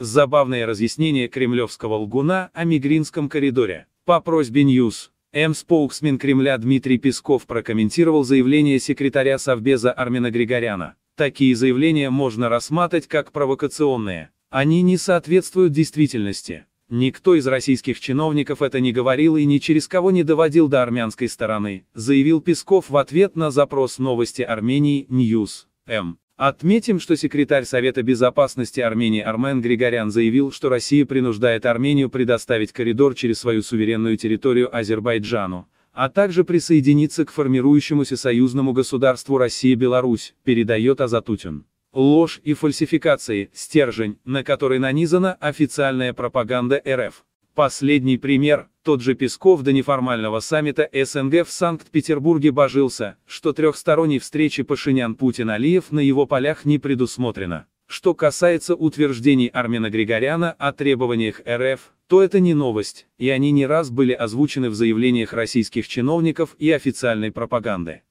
Забавное разъяснение кремлевского лгуна о Мигринском коридоре. По просьбе Ньюс. М. Споуксмен Кремля Дмитрий Песков прокомментировал заявление секретаря Совбеза Армина Григоряна. Такие заявления можно рассматривать как провокационные. Они не соответствуют действительности. Никто из российских чиновников это не говорил и ни через кого не доводил до армянской стороны, заявил Песков в ответ на запрос новости Армении Ньюс. М. Отметим, что секретарь Совета Безопасности Армении Армен Григорян заявил, что Россия принуждает Армению предоставить коридор через свою суверенную территорию Азербайджану, а также присоединиться к формирующемуся союзному государству Россия-Беларусь, передает Азатутин. Ложь и фальсификации – стержень, на который нанизана официальная пропаганда РФ. Последний пример – тот же Песков до неформального саммита СНГ в Санкт-Петербурге божился, что трехсторонней встречи Пашинян-Путин-Алиев на его полях не предусмотрено. Что касается утверждений Армена Григоряна о требованиях РФ, то это не новость, и они не раз были озвучены в заявлениях российских чиновников и официальной пропаганды.